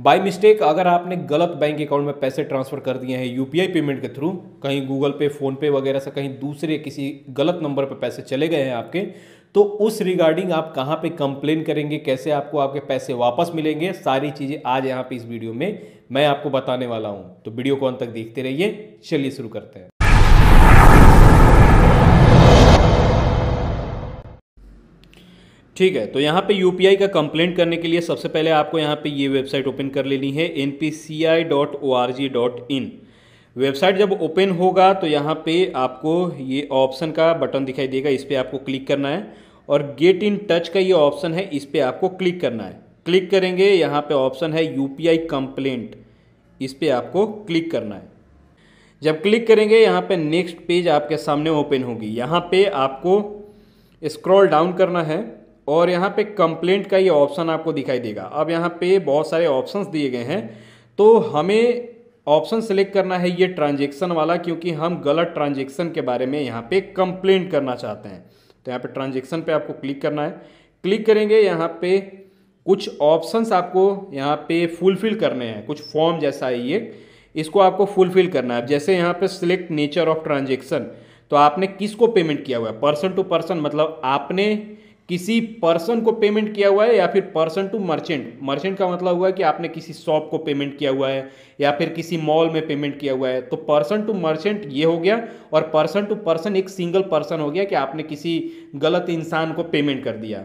by mistake अगर आपने गलत बैंक अकाउंट में पैसे ट्रांसफर कर दिए हैं यूपीआई पेमेंट के थ्रू कहीं गूगल पे फ़ोनपे वगैरह से कहीं दूसरे किसी गलत नंबर पर पैसे चले गए हैं आपके तो उस रिगार्डिंग आप कहाँ पे कंप्लेन करेंगे कैसे आपको आपके पैसे वापस मिलेंगे सारी चीज़ें आज यहाँ पे इस वीडियो में मैं आपको बताने वाला हूँ तो वीडियो को अंत तक देखते रहिए चलिए शुरू करते हैं ठीक है तो यहाँ पे यू का कंप्लेंट करने के लिए सबसे पहले आपको यहाँ पे ये वेबसाइट ओपन कर लेनी है एन वेबसाइट जब ओपन होगा तो यहाँ पे आपको ये ऑप्शन का बटन दिखाई देगा इस पर आपको क्लिक करना है और गेट इन टच का ये ऑप्शन है इस पर आपको क्लिक करना है क्लिक करेंगे यहाँ पे ऑप्शन है यू पी आई कंप्लेंट इस पर आपको क्लिक करना है जब क्लिक करेंगे यहाँ पे नेक्स्ट पेज आपके सामने ओपन होगी यहाँ पे आपको स्क्रॉल डाउन करना है और यहाँ पे कंप्लेंट का ये ऑप्शन आपको दिखाई देगा अब यहाँ पे बहुत सारे ऑप्शंस दिए गए हैं तो हमें ऑप्शन सेलेक्ट करना है ये ट्रांजेक्शन वाला क्योंकि हम गलत ट्रांजेक्शन के बारे में यहाँ पे कंप्लेंट करना चाहते हैं तो यहाँ पे ट्रांजेक्शन पे आपको क्लिक करना है क्लिक करेंगे यहाँ पे कुछ ऑप्शंस आपको यहाँ पे फुलफिल करने हैं कुछ फॉर्म जैसा है ये इसको आपको फुलफिल करना है जैसे यहाँ पे सिलेक्ट नेचर ऑफ ट्रांजेक्शन तो आपने किसको पेमेंट किया हुआ है पर्सन टू पर्सन मतलब आपने किसी पर्सन को पेमेंट किया हुआ है या फिर पर्सन टू मर्चेंट मर्चेंट का मतलब हुआ है कि आपने किसी शॉप को पेमेंट किया हुआ है या फिर किसी मॉल में पेमेंट किया हुआ है तो पर्सन टू मर्चेंट ये हो गया और पर्सन टू पर्सन एक सिंगल पर्सन हो गया कि आपने किसी गलत इंसान को पेमेंट कर दिया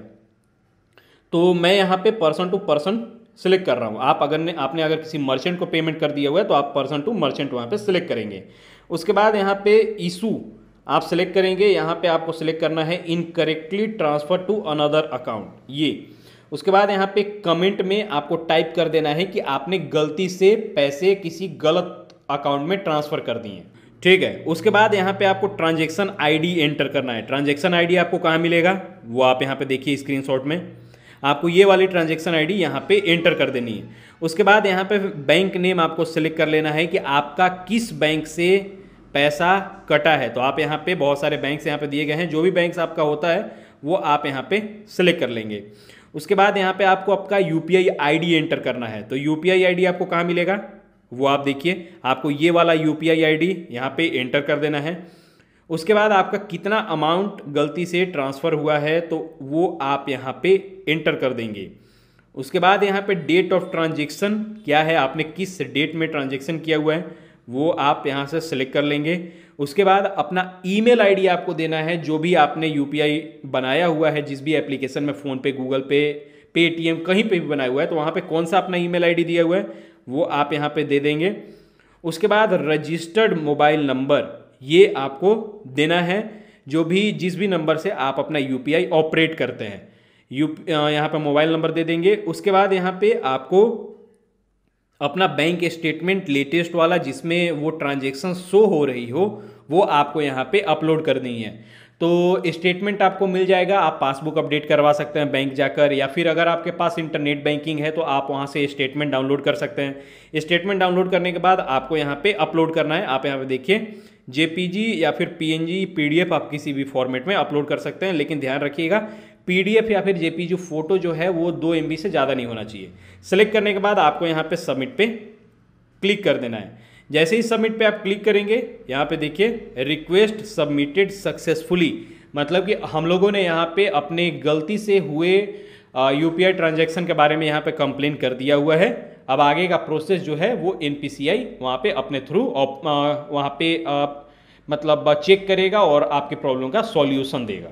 तो मैं यहाँ पे पर्सन टू पर्सन सिलेक्ट कर रहा हूँ आप अगर ने आपने अगर किसी मर्चेंट को पेमेंट कर दिया हुआ है तो आप पर्सन टू मर्चेंट वहाँ पे सिलेक्ट करेंगे उसके बाद यहाँ पे इशू आप सिलेक्ट करेंगे यहाँ पे आपको सिलेक्ट करना है incorrectly transfer to another account ये उसके बाद यहाँ पे कमेंट में आपको टाइप कर देना है कि आपने गलती से पैसे किसी गलत अकाउंट में ट्रांसफ़र कर दिए ठीक है उसके बाद यहाँ पे आपको ट्रांजेक्शन आईडी एंटर करना है ट्रांजेक्शन आईडी आपको कहाँ मिलेगा वो आप यहाँ पे देखिए स्क्रीन में आपको ये वाली ट्रांजेक्शन आई डी यहाँ पे एंटर कर देनी है उसके बाद यहाँ पे बैंक नेम आपको सेलेक्ट कर लेना है कि आपका किस बैंक से पैसा कटा है तो आप यहाँ पे बहुत सारे बैंक्स यहाँ पे दिए गए हैं जो भी बैंक्स आपका होता है वो आप यहाँ पे सिलेक्ट कर लेंगे उसके बाद यहाँ पे आपको आपका यू पी एंटर करना है तो यू पी आपको कहाँ मिलेगा वो आप देखिए आपको ये वाला यू पी आई यहाँ पे एंटर कर देना है उसके बाद आपका कितना अमाउंट गलती से ट्रांसफ़र हुआ है तो वो आप यहाँ पे एंटर कर देंगे उसके बाद यहाँ पे डेट ऑफ ट्रांजेक्शन क्या है आपने किस डेट में ट्रांजेक्शन किया हुआ है वो आप यहाँ से सिलेक्ट कर लेंगे उसके बाद अपना ईमेल आईडी आपको देना है जो भी आपने यूपीआई बनाया हुआ है जिस भी एप्लीकेशन में फ़ोनपे गूगल पे पेटीएम कहीं पे भी बनाया हुआ है तो वहाँ पे कौन सा अपना ईमेल आईडी दिया हुआ है वो आप यहाँ पे दे देंगे उसके बाद रजिस्टर्ड मोबाइल नंबर ये आपको देना है जो भी जिस भी नंबर से आप अपना यू ऑपरेट करते हैं यू यहाँ पर मोबाइल नंबर दे देंगे उसके बाद यहाँ पर आपको अपना बैंक स्टेटमेंट लेटेस्ट वाला जिसमें वो ट्रांजेक्शन शो हो रही हो वो आपको यहाँ पे अपलोड करनी है तो स्टेटमेंट आपको मिल जाएगा आप पासबुक अपडेट करवा सकते हैं बैंक जाकर या फिर अगर आपके पास इंटरनेट बैंकिंग है तो आप वहाँ से स्टेटमेंट डाउनलोड कर सकते हैं स्टेटमेंट डाउनलोड करने के बाद आपको यहाँ पे अपलोड करना है आप यहाँ पे देखिए जेपीजी या फिर पीएनजी पीडीएफ आप किसी भी फॉर्मेट में अपलोड कर सकते हैं लेकिन ध्यान रखिएगा पीडीएफ या फिर जेपी जो फोटो जो है वो दो एम से ज़्यादा नहीं होना चाहिए सेलेक्ट करने के बाद आपको यहाँ पे सबमिट पे क्लिक कर देना है जैसे ही सबमिट पे आप क्लिक करेंगे यहाँ पे देखिए रिक्वेस्ट सबमिटेड सक्सेसफुली मतलब कि हम लोगों ने यहाँ पे अपने गलती से हुए यू पी ट्रांजेक्शन के बारे में यहाँ पे कंप्लेन कर दिया हुआ है अब आगे का प्रोसेस जो है वो एन पी सी आई वहाँ पर अपने थ्रू वहाँ पे आ, मतलब चेक करेगा और आपके प्रॉब्लम का सॉल्यूशन देगा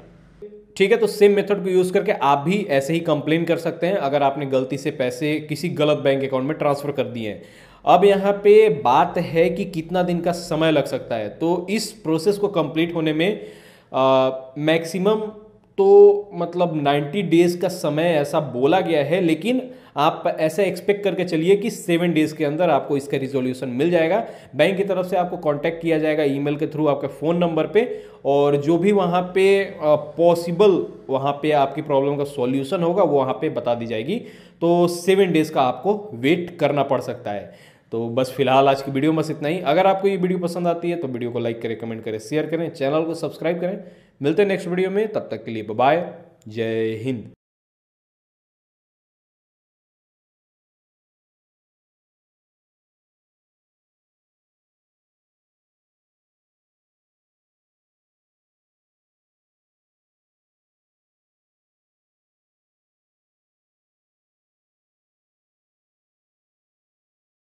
ठीक है तो सेम मेथड को यूज करके आप भी ऐसे ही कंप्लेन कर सकते हैं अगर आपने गलती से पैसे किसी गलत बैंक अकाउंट में ट्रांसफर कर दिए हैं अब यहाँ पे बात है कि कितना दिन का समय लग सकता है तो इस प्रोसेस को कंप्लीट होने में मैक्सिमम तो मतलब 90 डेज़ का समय ऐसा बोला गया है लेकिन आप ऐसा एक्सपेक्ट करके चलिए कि सेवन डेज़ के अंदर आपको इसका रिजोल्यूशन मिल जाएगा बैंक की तरफ से आपको कांटेक्ट किया जाएगा ईमेल के थ्रू आपके फ़ोन नंबर पे और जो भी वहाँ पे पॉसिबल वहाँ पे आपकी प्रॉब्लम का सॉल्यूशन होगा वो वहाँ पे बता दी जाएगी तो सेवन डेज़ का आपको वेट करना पड़ सकता है तो बस फिलहाल आज की वीडियो में बस इतना ही अगर आपको ये वीडियो पसंद आती है तो वीडियो को लाइक करें कमेंट करें शेयर करें चैनल को सब्सक्राइब करें मिलते हैं नेक्स्ट वीडियो में तब तक के लिए बाय जय हिंद